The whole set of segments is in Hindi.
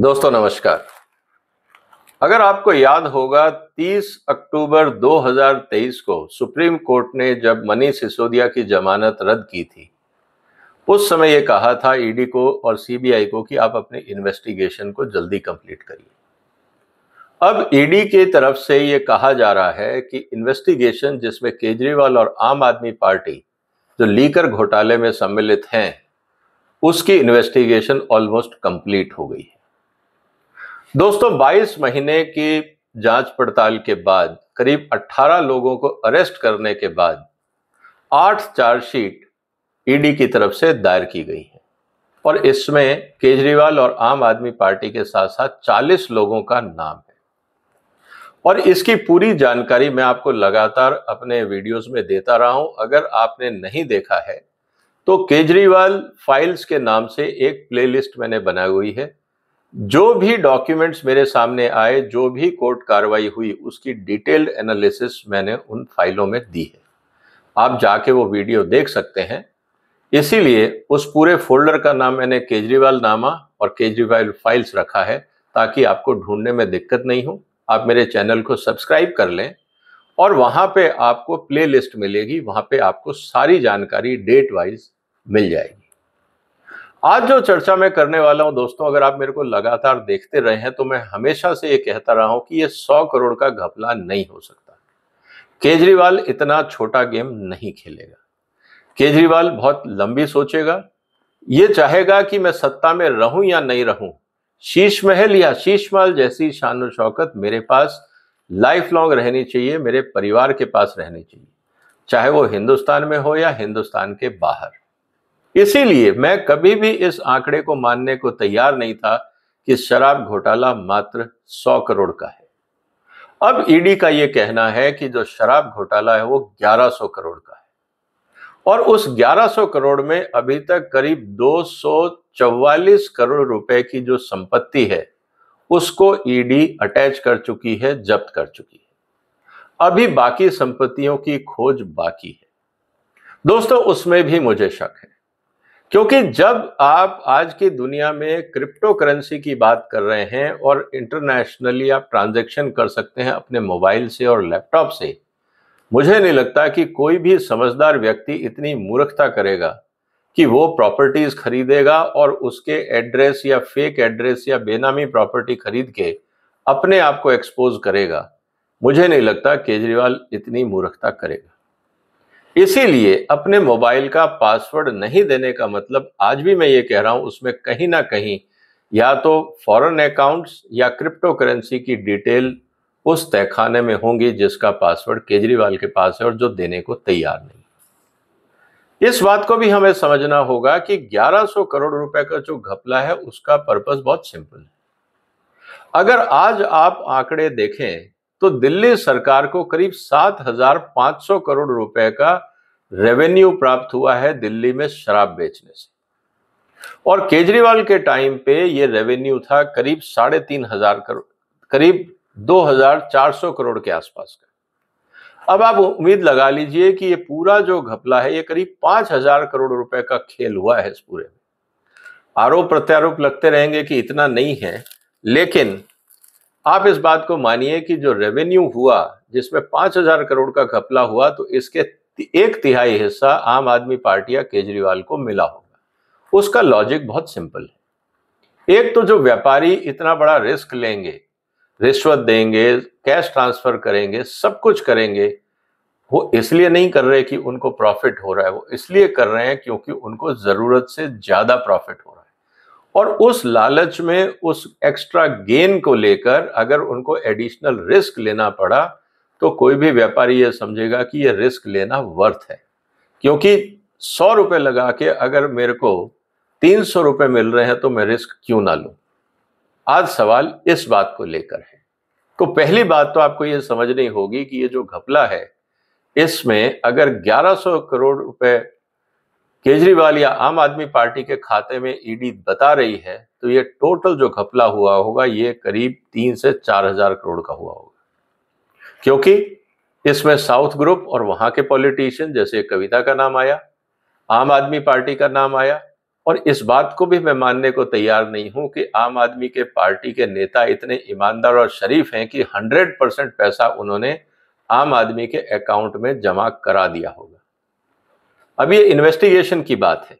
दोस्तों नमस्कार अगर आपको याद होगा 30 अक्टूबर 2023 को सुप्रीम कोर्ट ने जब मनीष सिसोदिया की जमानत रद्द की थी उस समय यह कहा था ईडी e को और सीबीआई को कि आप अपने इन्वेस्टिगेशन को जल्दी कंप्लीट करिए अब ईडी e की तरफ से ये कहा जा रहा है कि इन्वेस्टिगेशन जिसमें केजरीवाल और आम आदमी पार्टी जो लीकर घोटाले में सम्मिलित हैं उसकी इन्वेस्टिगेशन ऑलमोस्ट कंप्लीट हो गई है दोस्तों 22 महीने की जांच पड़ताल के बाद करीब 18 लोगों को अरेस्ट करने के बाद आठ चार्जशीट ईडी की तरफ से दायर की गई है और इसमें केजरीवाल और आम आदमी पार्टी के साथ साथ 40 लोगों का नाम है और इसकी पूरी जानकारी मैं आपको लगातार अपने वीडियोस में देता रहा हूं अगर आपने नहीं देखा है तो केजरीवाल फाइल्स के नाम से एक प्लेलिस्ट मैंने बनाई हुई है जो भी डॉक्यूमेंट्स मेरे सामने आए जो भी कोर्ट कार्रवाई हुई उसकी डिटेल्ड एनालिसिस मैंने उन फाइलों में दी है आप जाके वो वीडियो देख सकते हैं इसीलिए उस पूरे फोल्डर का नाम मैंने केजरीवाल नामा और केजरीवाल फाइल्स रखा है ताकि आपको ढूंढने में दिक्कत नहीं हो आप मेरे चैनल को सब्सक्राइब कर लें और वहां पे आपको प्लेलिस्ट मिलेगी वहां पे आपको सारी जानकारी डेट वाइज मिल जाएगी आज जो चर्चा मैं करने वाला हूं दोस्तों अगर आप मेरे को लगातार देखते रहे हैं तो मैं हमेशा से ये कहता रहा हूं कि ये सौ करोड़ का घपला नहीं हो सकता केजरीवाल इतना छोटा गेम नहीं खेलेगा केजरीवाल बहुत लंबी सोचेगा ये चाहेगा कि मैं सत्ता में रहूं या नहीं रहूं शीश महल या शीश महल जैसी शान शौकत मेरे पास लाइफ लॉन्ग रहनी चाहिए मेरे परिवार के पास रहनी चाहिए चाहे वो हिंदुस्तान में हो या हिंदुस्तान के बाहर इसीलिए मैं कभी भी इस आंकड़े को मानने को तैयार नहीं था कि शराब घोटाला मात्र सौ करोड़ का है अब ईडी e का यह कहना है कि जो शराब घोटाला है वो 1100 करोड़ का है और उस 1100 करोड़ में अभी तक करीब 244 करोड़ रुपए की जो संपत्ति है उसको ईडी e अटैच कर चुकी है जब्त कर चुकी है अभी बाकी संपत्तियों की खोज बाकी है दोस्तों उसमें भी मुझे शक है क्योंकि जब आप आज की दुनिया में क्रिप्टो करेंसी की बात कर रहे हैं और इंटरनेशनली आप ट्रांजैक्शन कर सकते हैं अपने मोबाइल से और लैपटॉप से मुझे नहीं लगता कि कोई भी समझदार व्यक्ति इतनी मूर्खता करेगा कि वो प्रॉपर्टीज खरीदेगा और उसके एड्रेस या फेक एड्रेस या बेनामी प्रॉपर्टी खरीद के अपने आप को एक्सपोज करेगा मुझे नहीं लगता केजरीवाल इतनी मूर्खता करेगा इसीलिए अपने मोबाइल का पासवर्ड नहीं देने का मतलब आज भी मैं ये कह रहा हूं उसमें कहीं ना कहीं या तो फॉरेन अकाउंट्स या क्रिप्टो करेंसी की डिटेल उस तहखाने में होंगी जिसका पासवर्ड केजरीवाल के पास है और जो देने को तैयार नहीं इस बात को भी हमें समझना होगा कि 1100 करोड़ रुपए का जो घपला है उसका पर्पस बहुत सिंपल है अगर आज आप आंकड़े देखें तो दिल्ली सरकार को करीब 7,500 करोड़ रुपए का रेवेन्यू प्राप्त हुआ है दिल्ली में शराब बेचने से और केजरीवाल के टाइम पे ये रेवेन्यू था करीब साढ़े तीन हजार करोड़ करीब 2,400 करोड़ के आसपास का अब आप उम्मीद लगा लीजिए कि ये पूरा जो घपला है ये करीब 5,000 करोड़ रुपए का खेल हुआ है इस पूरे में आरोप प्रत्यारोप लगते रहेंगे कि इतना नहीं है लेकिन आप इस बात को मानिए कि जो रेवेन्यू हुआ जिसमें पांच हजार करोड़ का घपला हुआ तो इसके एक तिहाई हिस्सा आम आदमी पार्टी या केजरीवाल को मिला होगा उसका लॉजिक बहुत सिंपल है एक तो जो व्यापारी इतना बड़ा रिस्क लेंगे रिश्वत देंगे कैश ट्रांसफर करेंगे सब कुछ करेंगे वो इसलिए नहीं कर रहे कि उनको प्रॉफिट हो रहा है वो इसलिए कर रहे हैं क्योंकि उनको ज़रूरत से ज़्यादा प्रॉफिट हो और उस लालच में उस एक्स्ट्रा गेन को लेकर अगर उनको एडिशनल रिस्क लेना पड़ा तो कोई भी व्यापारी यह समझेगा कि यह रिस्क लेना वर्थ है क्योंकि सौ रुपये लगा के अगर मेरे को तीन सौ रुपये मिल रहे हैं तो मैं रिस्क क्यों ना लूं आज सवाल इस बात को लेकर है तो पहली बात तो आपको यह समझनी होगी कि ये जो घपला है इसमें अगर 1100 करोड़ रुपए केजरीवाल या आम आदमी पार्टी के खाते में ईडी बता रही है तो ये टोटल जो घपला हुआ होगा ये करीब तीन से चार हजार करोड़ का हुआ होगा क्योंकि इसमें साउथ ग्रुप और वहां के पॉलिटिशियन जैसे कविता का नाम आया आम आदमी पार्टी का नाम आया और इस बात को भी मैं मानने को तैयार नहीं हूं कि आम आदमी के पार्टी के नेता इतने ईमानदार और शरीफ हैं कि हंड्रेड परसेंट पैसा उन्होंने आम आदमी के अकाउंट में जमा करा दिया होगा अब ये इन्वेस्टिगेशन की बात है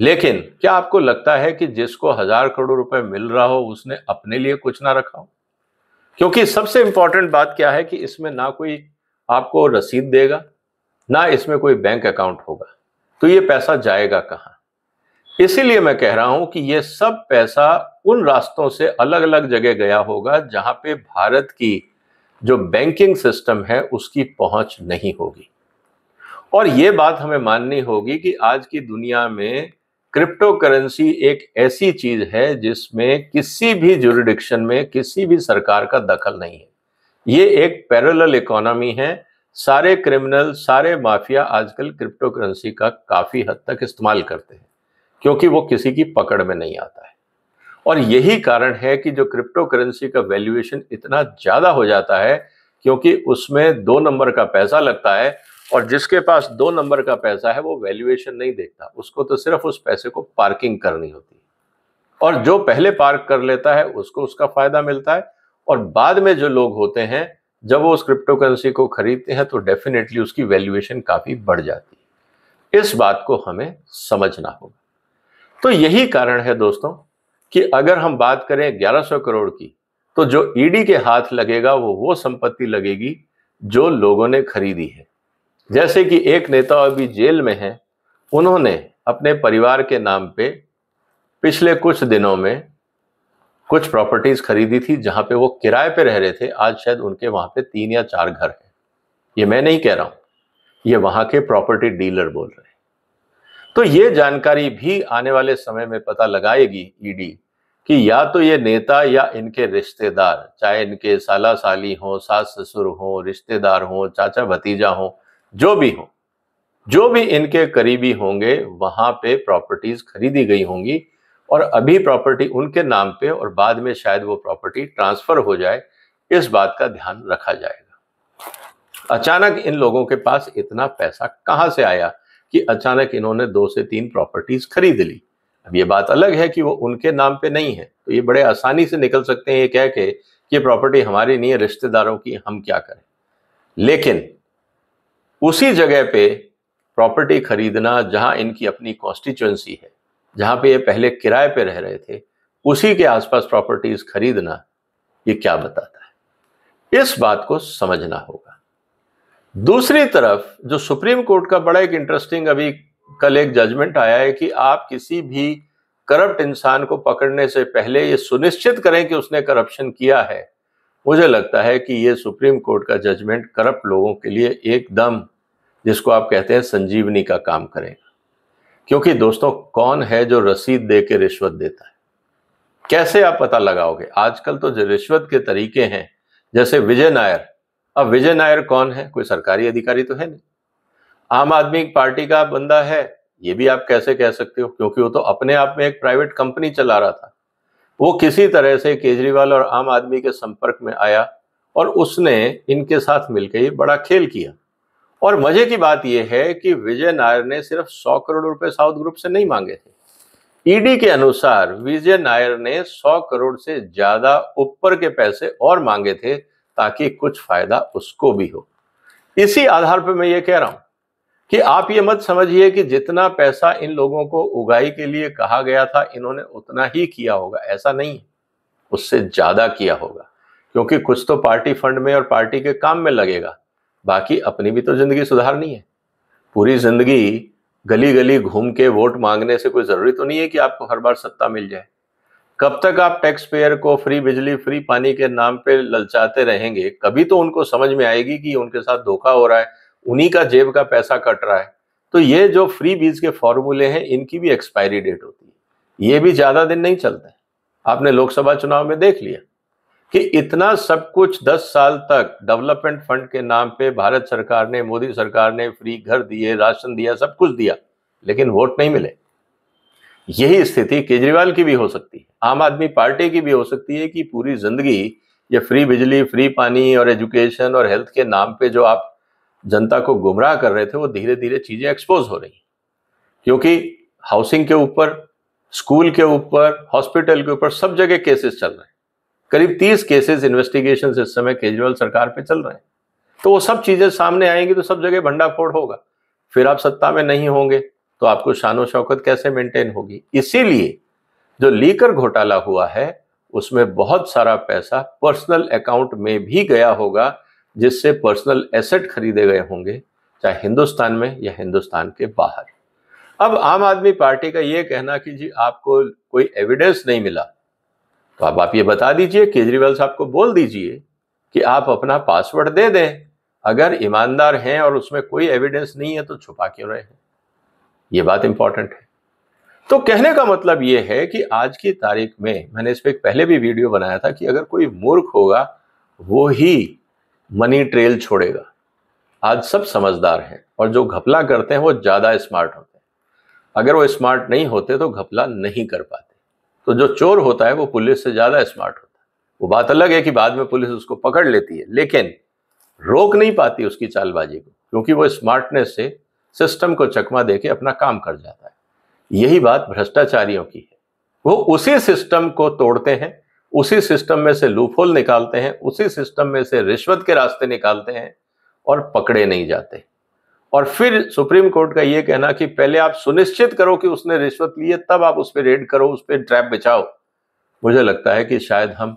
लेकिन क्या आपको लगता है कि जिसको हजार करोड़ रुपए मिल रहा हो उसने अपने लिए कुछ ना रखा हो क्योंकि सबसे इंपॉर्टेंट बात क्या है कि इसमें ना कोई आपको रसीद देगा ना इसमें कोई बैंक अकाउंट होगा तो ये पैसा जाएगा कहाँ इसीलिए मैं कह रहा हूं कि ये सब पैसा उन रास्तों से अलग अलग जगह गया होगा जहां पे भारत की जो बैंकिंग सिस्टम है उसकी पहुंच नहीं होगी और ये बात हमें माननी होगी कि आज की दुनिया में क्रिप्टो करेंसी एक ऐसी चीज है जिसमें किसी भी जुरिडिक्शन में किसी भी सरकार का दखल नहीं है ये एक पैरेलल इकोनॉमी है सारे क्रिमिनल सारे माफिया आजकल क्रिप्टो करेंसी का काफी हद तक इस्तेमाल करते हैं क्योंकि वो किसी की पकड़ में नहीं आता है और यही कारण है कि जो क्रिप्टो करेंसी का वैल्यूएशन इतना ज्यादा हो जाता है क्योंकि उसमें दो नंबर का पैसा लगता है और जिसके पास दो नंबर का पैसा है वो वैल्यूएशन नहीं देखता उसको तो सिर्फ उस पैसे को पार्किंग करनी होती है और जो पहले पार्क कर लेता है उसको उसका फायदा मिलता है और बाद में जो लोग होते हैं जब वो उस क्रिप्टो करेंसी को खरीदते हैं तो डेफिनेटली उसकी वैल्यूएशन काफ़ी बढ़ जाती है इस बात को हमें समझना होगा तो यही कारण है दोस्तों कि अगर हम बात करें 1100 करोड़ की तो जो ईडी e के हाथ लगेगा वो वो संपत्ति लगेगी जो लोगों ने खरीदी है जैसे कि एक नेता अभी जेल में है उन्होंने अपने परिवार के नाम पे पिछले कुछ दिनों में कुछ प्रॉपर्टीज़ खरीदी थी जहाँ पे वो किराए पे रह रहे थे आज शायद उनके वहां पे तीन या चार घर हैं ये मैं नहीं कह रहा हूं ये वहां के प्रॉपर्टी डीलर बोल रहे हैं तो ये जानकारी भी आने वाले समय में पता लगाएगी ईडी कि या तो ये नेता या इनके रिश्तेदार चाहे इनके साला साली हों सास ससुर हों रिश्तेदार हों चाचा भतीजा हों जो भी हो जो भी इनके करीबी होंगे वहां पे प्रॉपर्टीज खरीदी गई होंगी और अभी प्रॉपर्टी उनके नाम पे और बाद में शायद वो प्रॉपर्टी ट्रांसफर हो जाए इस बात का ध्यान रखा जाएगा अचानक इन लोगों के पास इतना पैसा कहां से आया कि अचानक इन्होंने दो से तीन प्रॉपर्टीज खरीद ली अब ये बात अलग है कि वो उनके नाम पे नहीं है तो ये बड़े आसानी से निकल सकते हैं ये कह के ये प्रॉपर्टी हमारी नहीं है रिश्तेदारों की हम क्या करें लेकिन उसी जगह पे प्रॉपर्टी खरीदना जहां इनकी अपनी कॉन्स्टिट्यूंसी है जहां पे ये पहले किराए पे रह रहे थे उसी के आसपास प्रॉपर्टीज खरीदना ये क्या बताता है इस बात को समझना होगा दूसरी तरफ जो सुप्रीम कोर्ट का बड़ा एक इंटरेस्टिंग अभी कल एक जजमेंट आया है कि आप किसी भी करप्ट इंसान को पकड़ने से पहले ये सुनिश्चित करें कि उसने करप्शन किया है मुझे लगता है कि ये सुप्रीम कोर्ट का जजमेंट करप्ट लोगों के लिए एकदम जिसको आप कहते हैं संजीवनी का काम करेगा क्योंकि दोस्तों कौन है जो रसीद दे के रिश्वत देता है कैसे आप पता लगाओगे आजकल तो जो रिश्वत के तरीके हैं जैसे विजय नायर अब विजय नायर कौन है कोई सरकारी अधिकारी तो है नहीं आम आदमी पार्टी का बंदा है ये भी आप कैसे कह सकते हो क्योंकि वो तो अपने आप में एक प्राइवेट कंपनी चला रहा था वो किसी तरह से केजरीवाल और आम आदमी के संपर्क में आया और उसने इनके साथ मिलकर ये बड़ा खेल किया और मजे की बात यह है कि विजय नायर ने सिर्फ सौ करोड़ रुपए साउथ ग्रुप से नहीं मांगे थे ईडी के अनुसार विजय नायर ने सौ करोड़ से ज्यादा ऊपर के पैसे और मांगे थे ताकि कुछ फायदा उसको भी हो इसी आधार पर मैं ये कह रहा हूं कि आप ये मत समझिए कि जितना पैसा इन लोगों को उगाई के लिए कहा गया था इन्होंने उतना ही किया होगा ऐसा नहीं उससे ज़्यादा किया होगा क्योंकि कुछ तो पार्टी फंड में और पार्टी के काम में लगेगा बाकी अपनी भी तो ज़िंदगी सुधारनी है पूरी ज़िंदगी गली गली घूम के वोट मांगने से कोई ज़रूरी तो नहीं है कि आपको हर बार सत्ता मिल जाए कब तक आप टैक्स पेयर को फ्री बिजली फ्री पानी के नाम पे ललचाते रहेंगे कभी तो उनको समझ में आएगी कि उनके साथ धोखा हो रहा है उन्हीं का जेब का पैसा कट रहा है तो ये जो फ्री बीज के फॉर्मूले हैं इनकी भी एक्सपायरी डेट होती है ये भी ज़्यादा दिन नहीं चलता है आपने लोकसभा चुनाव में देख लिया कि इतना सब कुछ दस साल तक डेवलपमेंट फंड के नाम पे भारत सरकार ने मोदी सरकार ने फ्री घर दिए राशन दिया सब कुछ दिया लेकिन वोट नहीं मिले यही स्थिति केजरीवाल की भी हो सकती है आम आदमी पार्टी की भी हो सकती है कि पूरी जिंदगी ये फ्री बिजली फ्री पानी और एजुकेशन और हेल्थ के नाम पे जो आप जनता को गुमराह कर रहे थे वो धीरे धीरे चीज़ें एक्सपोज हो रही क्योंकि हाउसिंग के ऊपर स्कूल के ऊपर हॉस्पिटल के ऊपर सब जगह केसेस चल रहे हैं करीब तीस केसेस इन्वेस्टिगेशन इस समय केजरीवाल सरकार पे चल रहे हैं तो वो सब चीज़ें सामने आएंगी तो सब जगह भंडाफोड़ होगा फिर आप सत्ता में नहीं होंगे तो आपको शानो शौकत कैसे मेंटेन होगी इसीलिए जो लीकर घोटाला हुआ है उसमें बहुत सारा पैसा पर्सनल अकाउंट में भी गया होगा जिससे पर्सनल एसेट खरीदे गए होंगे चाहे हिंदुस्तान में या हिंदुस्तान के बाहर अब आम आदमी पार्टी का ये कहना कि जी आपको कोई एविडेंस नहीं मिला तो अब आप ये बता दीजिए केजरीवाल साहब को बोल दीजिए कि आप अपना पासवर्ड दे दें अगर ईमानदार हैं और उसमें कोई एविडेंस नहीं है तो छुपा क्यों रहे हैं ये बात इंपॉर्टेंट है तो कहने का मतलब ये है कि आज की तारीख में मैंने इस पर पहले भी वीडियो बनाया था कि अगर कोई मूर्ख होगा वो ही मनी ट्रेल छोड़ेगा आज सब समझदार हैं और जो घपला करते हैं वो ज़्यादा स्मार्ट होते हैं अगर वो स्मार्ट नहीं होते तो घपला नहीं कर पाते तो जो चोर होता है वो पुलिस से ज़्यादा स्मार्ट होता है वो बात अलग है कि बाद में पुलिस उसको पकड़ लेती है लेकिन रोक नहीं पाती उसकी चालबाजी को क्योंकि वो स्मार्टनेस से सिस्टम को चकमा दे के अपना काम कर जाता है यही बात भ्रष्टाचारियों की है वो उसी सिस्टम को तोड़ते हैं उसी सिस्टम में से लूफोल निकालते हैं उसी सिस्टम में से रिश्वत के रास्ते निकालते हैं और पकड़े नहीं जाते और फिर सुप्रीम कोर्ट का ये कहना कि पहले आप सुनिश्चित करो कि उसने रिश्वत ली है तब आप उस पर रेड करो उस पर ट्रैप बिछाओ मुझे लगता है कि शायद हम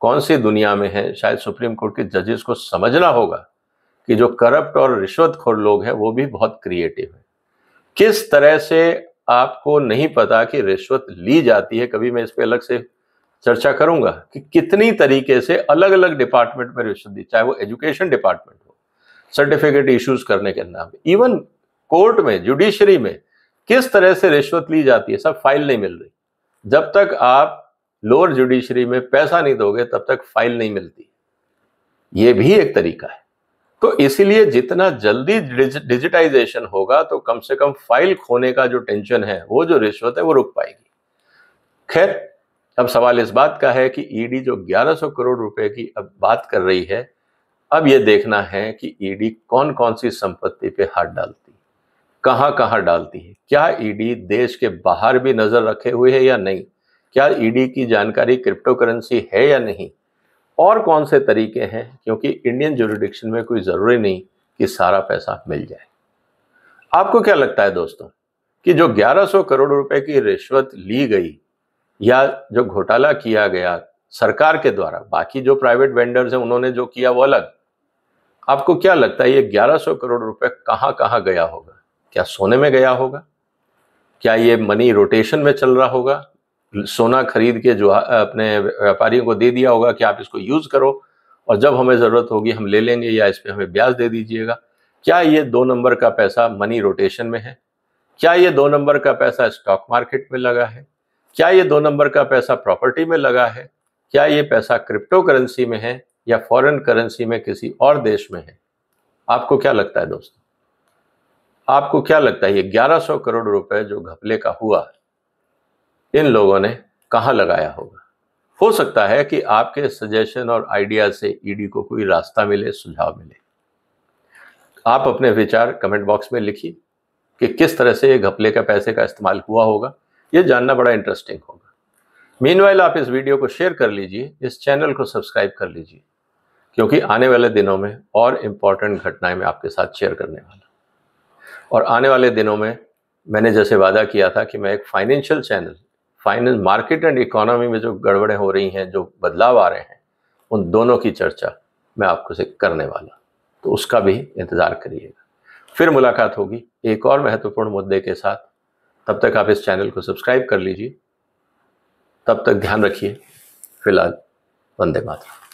कौन सी दुनिया में हैं शायद सुप्रीम कोर्ट के जजेस को समझना होगा कि जो करप्ट और रिश्वतखोर लोग हैं वो भी बहुत क्रिएटिव है किस तरह से आपको नहीं पता कि रिश्वत ली जाती है कभी मैं इस पर अलग से चर्चा करूंगा कि कितनी तरीके से अलग अलग डिपार्टमेंट में रिश्वत दी चाहे वो एजुकेशन डिपार्टमेंट हो सर्टिफिकेट इश्यूज करने के नाम इवन कोर्ट में जुडिशरी में किस तरह से रिश्वत ली जाती है सब फाइल नहीं मिल रही जब तक आप लोअर जुडिशरी में पैसा नहीं दोगे तब तक फाइल नहीं मिलती ये भी एक तरीका है तो इसीलिए जितना जल्दी डिजिटाइजेशन होगा तो कम से कम फाइल खोने का जो टेंशन है वो जो रिश्वत है वो रुक पाएगी खैर अब सवाल इस बात का है कि ईडी e जो 1100 करोड़ रुपए की अब बात कर रही है अब यह देखना है कि ईडी e कौन कौन सी संपत्ति पे हाथ डालती है कहाँ कहाँ डालती है क्या ईडी e देश के बाहर भी नज़र रखे हुए है या नहीं क्या ईडी की जानकारी क्रिप्टो करेंसी है या नहीं और कौन से तरीके हैं क्योंकि इंडियन जुरिडिक्शन में कोई ज़रूरी नहीं कि सारा पैसा मिल जाए आपको क्या लगता है दोस्तों कि जो 1100 करोड़ रुपए की रिश्वत ली गई या जो घोटाला किया गया सरकार के द्वारा बाकी जो प्राइवेट वेंडर्स हैं उन्होंने जो किया वो अलग आपको क्या लगता है ये 1100 करोड़ रुपए कहाँ कहाँ गया होगा क्या सोने में गया होगा क्या ये मनी रोटेशन में चल रहा होगा सोना खरीद के जो अपने व्यापारियों को दे दिया होगा कि आप इसको यूज़ करो और जब हमें ज़रूरत होगी हम ले लेंगे या इस पर हमें ब्याज दे दीजिएगा क्या ये दो नंबर का पैसा मनी रोटेशन में है क्या ये दो नंबर का पैसा स्टॉक मार्केट में लगा है क्या ये दो नंबर का पैसा प्रॉपर्टी में लगा है क्या ये पैसा क्रिप्टो करेंसी में है या फॉरेन करेंसी में किसी और देश में है आपको क्या लगता है दोस्तों आपको क्या लगता है ये 1100 करोड़ रुपए जो घपले का हुआ इन लोगों ने कहाँ लगाया होगा हो सकता है कि आपके सजेशन और आइडिया से ईडी को कोई रास्ता मिले सुझाव मिले आप अपने विचार कमेंट बॉक्स में लिखिए कि किस तरह से ये घपले का पैसे का इस्तेमाल हुआ होगा ये जानना बड़ा इंटरेस्टिंग होगा मीन आप इस वीडियो को शेयर कर लीजिए इस चैनल को सब्सक्राइब कर लीजिए क्योंकि आने वाले दिनों में और इम्पॉर्टेंट घटनाएं मैं आपके साथ शेयर करने वाला और आने वाले दिनों में मैंने जैसे वादा किया था कि मैं एक financial channel finance market and economy में जो गड़बड़ें हो रही हैं जो बदलाव आ रहे हैं उन दोनों की चर्चा मैं आपको से करने वाला तो उसका भी इंतज़ार करिएगा फिर मुलाकात होगी एक और महत्वपूर्ण मुद्दे के साथ तब तक आप इस चैनल को सब्सक्राइब कर लीजिए तब तक ध्यान रखिए फिलहाल वंदे मातरम